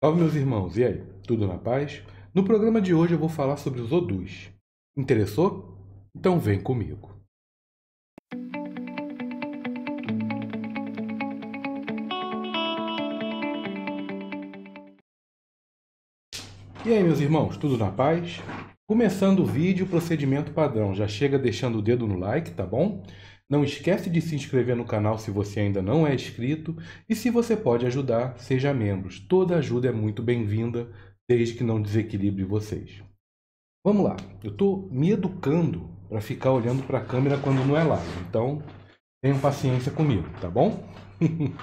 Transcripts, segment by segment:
Salve meus irmãos, e aí? Tudo na paz? No programa de hoje eu vou falar sobre os odus. Interessou? Então vem comigo. E aí meus irmãos, tudo na paz? Começando o vídeo, procedimento padrão. Já chega deixando o dedo no like, tá bom? Não esquece de se inscrever no canal se você ainda não é inscrito e se você pode ajudar, seja membro. Toda ajuda é muito bem-vinda, desde que não desequilibre vocês. Vamos lá, eu estou me educando para ficar olhando para a câmera quando não é live, então tenham paciência comigo, tá bom?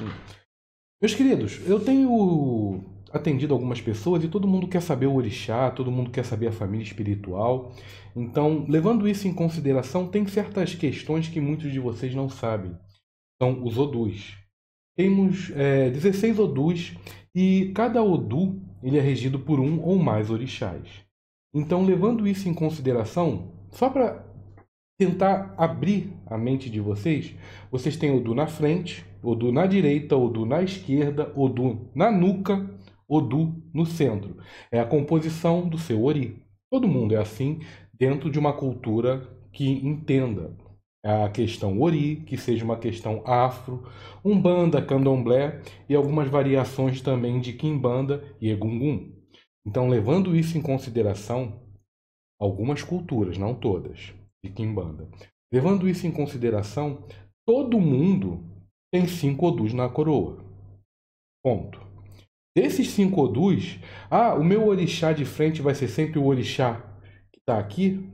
Meus queridos, eu tenho atendido algumas pessoas e todo mundo quer saber o orixá, todo mundo quer saber a família espiritual. Então, levando isso em consideração, tem certas questões que muitos de vocês não sabem. São os odus. Temos é, 16 odus e cada odu ele é regido por um ou mais orixás. Então, levando isso em consideração, só para tentar abrir a mente de vocês, vocês têm Odu na frente, Odu na direita, Odu na esquerda, Odu na nuca, Odu no centro. É a composição do seu Ori. Todo mundo é assim dentro de uma cultura que entenda a questão Ori, que seja uma questão afro, Umbanda, Candomblé e algumas variações também de Kimbanda e Egungun. Então, levando isso em consideração, algumas culturas, não todas, de Kimbanda. Levando isso em consideração, todo mundo tem cinco odus na coroa. Ponto. Desses cinco odus, ah, o meu orixá de frente vai ser sempre o orixá que está aqui.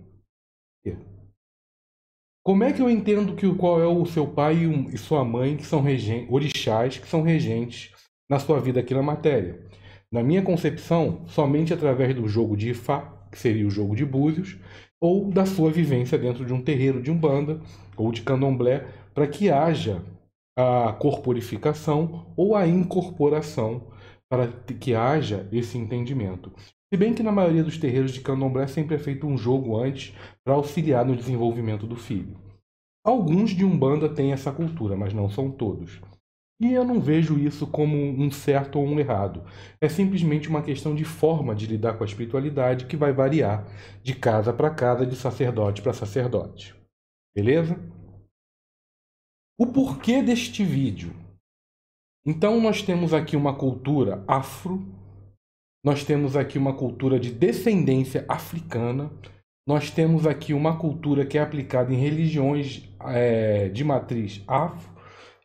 Como é que eu entendo que qual é o seu pai e sua mãe que são regen, orixás que são regentes na sua vida aqui na matéria? Na minha concepção, somente através do jogo de Ifá, que seria o jogo de búzios, ou da sua vivência dentro de um terreiro de umbanda ou de candomblé, para que haja a corporificação ou a incorporação para que haja esse entendimento. Se bem que na maioria dos terreiros de candomblé sempre é feito um jogo antes para auxiliar no desenvolvimento do filho. Alguns de Umbanda têm essa cultura, mas não são todos. E eu não vejo isso como um certo ou um errado. É simplesmente uma questão de forma de lidar com a espiritualidade que vai variar de casa para casa, de sacerdote para sacerdote. Beleza? O porquê deste vídeo? Então nós temos aqui uma cultura afro, nós temos aqui uma cultura de descendência africana, nós temos aqui uma cultura que é aplicada em religiões é, de matriz afro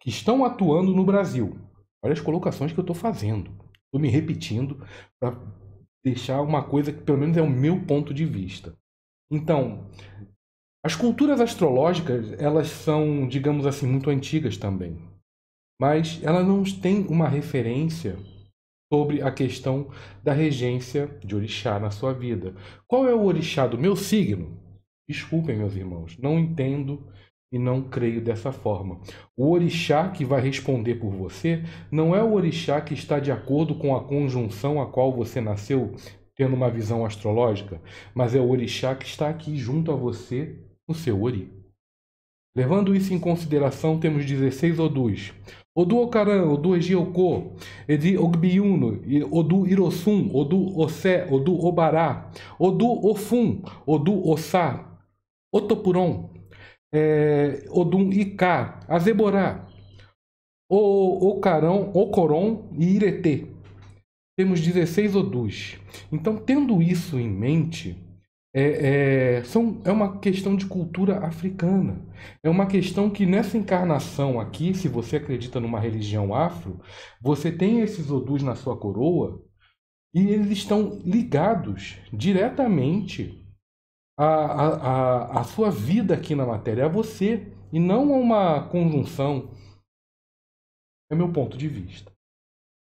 que estão atuando no Brasil. Olha as colocações que eu estou fazendo, estou me repetindo para deixar uma coisa que pelo menos é o meu ponto de vista. Então, as culturas astrológicas elas são, digamos assim, muito antigas também mas ela não tem uma referência sobre a questão da regência de orixá na sua vida. Qual é o orixá do meu signo? Desculpem, meus irmãos, não entendo e não creio dessa forma. O orixá que vai responder por você não é o orixá que está de acordo com a conjunção a qual você nasceu, tendo uma visão astrológica, mas é o orixá que está aqui junto a você no seu ori. Levando isso em consideração, temos 16 Odus. Odu Okaran, Odu Ejioko, Edi Ogbiuno, Odu irosun Odu Osé, Odu Obará, Odu Ofum, Odu Ossá, Otopuron, é, Odum Iká, Azeborá, o, Ocarão, Ocoron e Iretê. Temos 16 Odus. Então, tendo isso em mente, é, é, são, é uma questão de cultura africana. É uma questão que nessa encarnação aqui, se você acredita numa religião afro, você tem esses odus na sua coroa e eles estão ligados diretamente à, à, à, sua vida aqui na matéria, a você, e não a uma conjunção. É meu ponto de vista.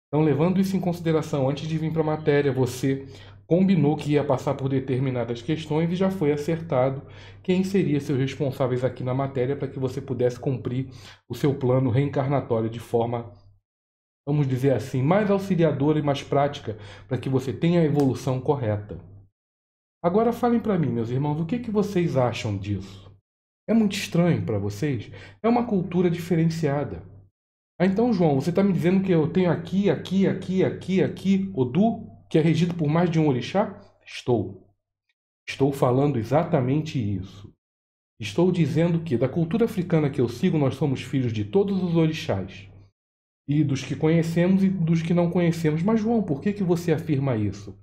Então, levando isso em consideração, antes de vir para a matéria, você combinou que ia passar por determinadas questões e já foi acertado quem seria seus responsáveis aqui na matéria para que você pudesse cumprir o seu plano reencarnatório de forma, vamos dizer assim, mais auxiliadora e mais prática, para que você tenha a evolução correta. Agora falem para mim, meus irmãos, o que, que vocês acham disso? É muito estranho para vocês? É uma cultura diferenciada. Ah, então, João, você está me dizendo que eu tenho aqui, aqui, aqui, aqui, aqui, Odu? que é regido por mais de um orixá? Estou. Estou falando exatamente isso. Estou dizendo que, da cultura africana que eu sigo, nós somos filhos de todos os orixás. E dos que conhecemos e dos que não conhecemos. Mas, João, por que, que você afirma isso?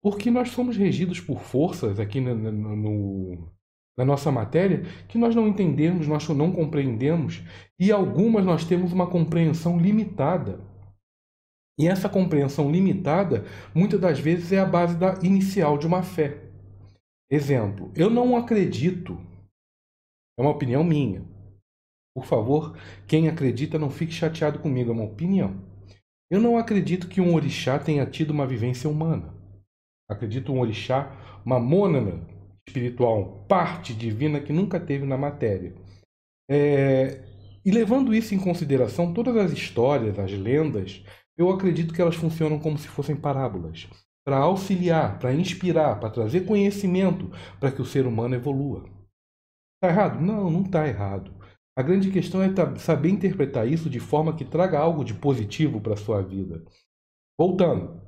Porque nós somos regidos por forças aqui no, no, na nossa matéria que nós não entendemos, nós não compreendemos e algumas nós temos uma compreensão limitada. E essa compreensão limitada, muitas das vezes, é a base da inicial de uma fé. Exemplo, eu não acredito. É uma opinião minha. Por favor, quem acredita não fique chateado comigo, é uma opinião. Eu não acredito que um orixá tenha tido uma vivência humana. Acredito um orixá, uma mônada espiritual, parte divina que nunca teve na matéria. É... E levando isso em consideração, todas as histórias, as lendas, eu acredito que elas funcionam como se fossem parábolas para auxiliar, para inspirar, para trazer conhecimento para que o ser humano evolua. Está errado? Não, não está errado. A grande questão é saber interpretar isso de forma que traga algo de positivo para a sua vida. Voltando,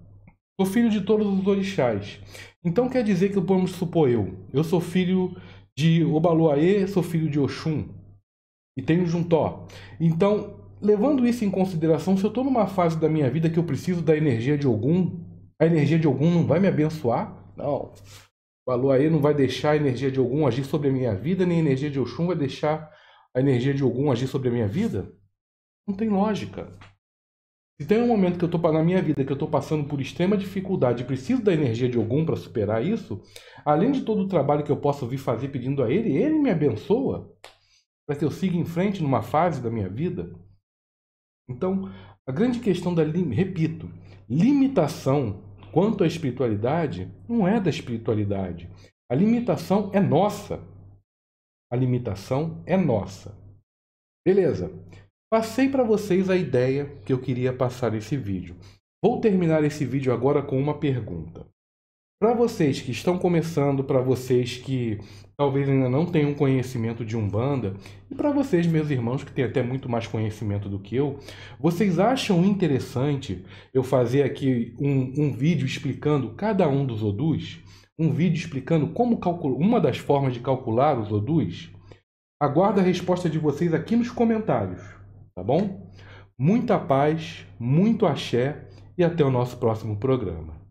sou filho de todos os orixás. Então quer dizer que vamos supor eu. Eu sou filho de Obaluaê, sou filho de Oxum. E tenho Juntó. Então, levando isso em consideração, se eu estou numa fase da minha vida que eu preciso da energia de algum, a energia de algum não vai me abençoar? Não. Falou aí, não vai deixar a energia de algum agir sobre a minha vida, nem a energia de Oxum vai deixar a energia de algum agir sobre a minha vida? Não tem lógica. Se tem um momento que eu estou na minha vida que eu estou passando por extrema dificuldade e preciso da energia de algum para superar isso, além de todo o trabalho que eu posso vir fazer pedindo a ele, ele me abençoa para que eu siga em frente numa fase da minha vida. Então, a grande questão da, repito, limitação quanto à espiritualidade não é da espiritualidade. A limitação é nossa. A limitação é nossa. Beleza. Passei para vocês a ideia que eu queria passar esse vídeo. Vou terminar esse vídeo agora com uma pergunta. Para vocês que estão começando, para vocês que talvez ainda não tenham conhecimento de Umbanda, e para vocês, meus irmãos, que têm até muito mais conhecimento do que eu, vocês acham interessante eu fazer aqui um, um vídeo explicando cada um dos odus? Um vídeo explicando como calcular, uma das formas de calcular os odus? Aguardo a resposta de vocês aqui nos comentários, tá bom? Muita paz, muito axé e até o nosso próximo programa.